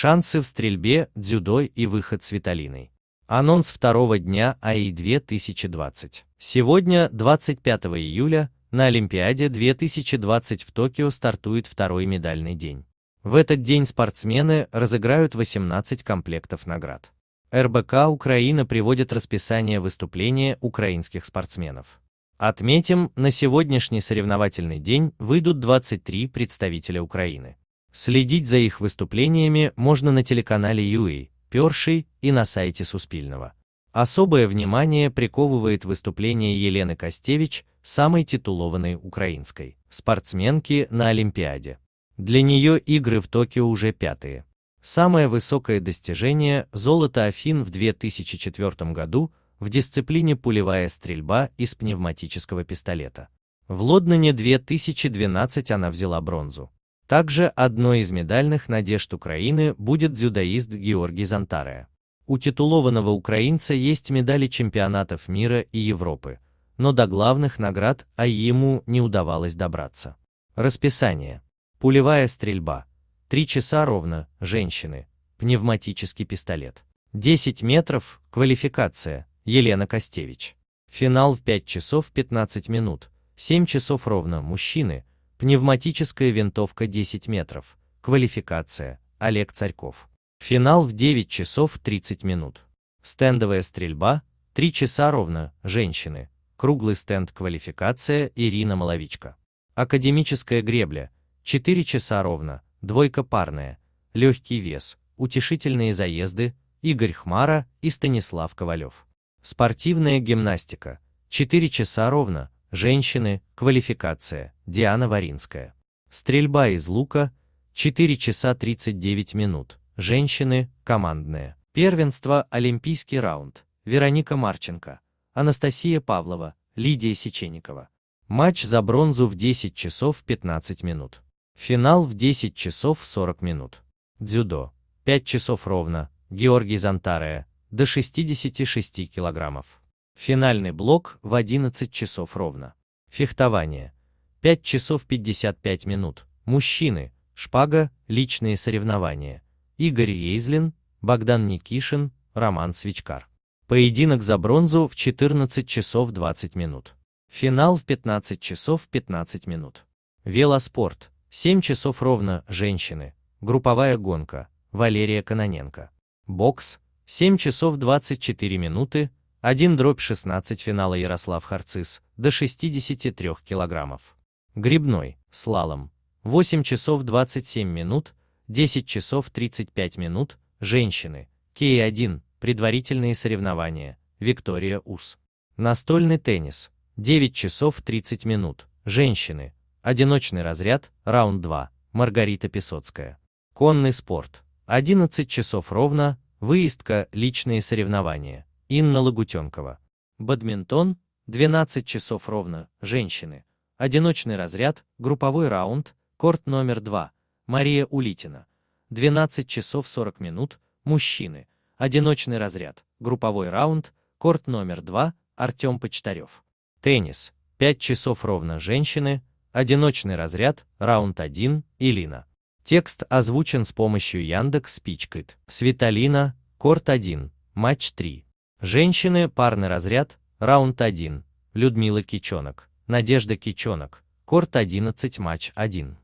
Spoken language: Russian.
шансы в стрельбе, дзюдо и выход с Виталиной. Анонс второго дня АИ 2020. Сегодня, 25 июля, на Олимпиаде 2020 в Токио стартует второй медальный день. В этот день спортсмены разыграют 18 комплектов наград. РБК Украина приводит расписание выступления украинских спортсменов. Отметим, на сегодняшний соревновательный день выйдут 23 представителя Украины. Следить за их выступлениями можно на телеканале ЮИ, Перший и на сайте Суспильного. Особое внимание приковывает выступление Елены Костевич, самой титулованной украинской спортсменки на Олимпиаде. Для нее игры в Токио уже пятые. Самое высокое достижение – золото Афин в 2004 году в дисциплине пулевая стрельба из пневматического пистолета. В Лондоне 2012 она взяла бронзу. Также одной из медальных надежд Украины будет дзюдоист Георгий Зантаре. У титулованного украинца есть медали чемпионатов мира и Европы, но до главных наград а ему не удавалось добраться. Расписание. Пулевая стрельба. 3 часа ровно, женщины. Пневматический пистолет. 10 метров, квалификация, Елена Костевич. Финал в 5 часов 15 минут, 7 часов ровно, мужчины, Пневматическая винтовка 10 метров. Квалификация. Олег Царьков. Финал в 9 часов 30 минут. Стендовая стрельба. 3 часа ровно. Женщины. Круглый стенд квалификация Ирина Маловичка. Академическая гребля. 4 часа ровно. Двойка парная. Легкий вес. Утешительные заезды. Игорь Хмара и Станислав Ковалев. Спортивная гимнастика. 4 часа ровно. Женщины, квалификация, Диана Варинская. Стрельба из лука, 4 часа 39 минут. Женщины, командные. Первенство, олимпийский раунд. Вероника Марченко, Анастасия Павлова, Лидия Сеченикова. Матч за бронзу в 10 часов 15 минут. Финал в 10 часов 40 минут. Дзюдо. 5 часов ровно. Георгий Зонтарая. До 66 килограммов. Финальный блок в 11 часов ровно. Фехтование. 5 часов 55 минут. Мужчины. Шпага. Личные соревнования. Игорь Ейзлин, Богдан Никишин, Роман Свечкар. Поединок за бронзу в 14 часов 20 минут. Финал в 15 часов 15 минут. Велоспорт. 7 часов ровно. Женщины. Групповая гонка. Валерия Кононенко. Бокс. 7 часов 24 минуты. 1 дробь 16 финала Ярослав Харцис до 63 килограммов. Грибной, слалом, 8 часов 27 минут, 10 часов 35 минут, женщины, Кей-1, предварительные соревнования, Виктория Ус. Настольный теннис, 9 часов 30 минут, женщины, одиночный разряд, раунд 2, Маргарита Песоцкая. Конный спорт, 11 часов ровно, выездка, личные соревнования. Инна Лагутенкова. Бадминтон, 12 часов ровно, женщины. Одиночный разряд, групповой раунд, корт номер 2, Мария Улитина. 12 часов 40 минут, мужчины. Одиночный разряд, групповой раунд, корт номер 2, Артем Почтарев. Теннис, 5 часов ровно, женщины. Одиночный разряд, раунд 1, Илина. Текст озвучен с помощью Яндекс Спичкит. Светалина, корт 1, матч 3. Женщины, парный разряд, раунд 1, Людмила Кичонок, Надежда Кичонок, корт 11 матч 1.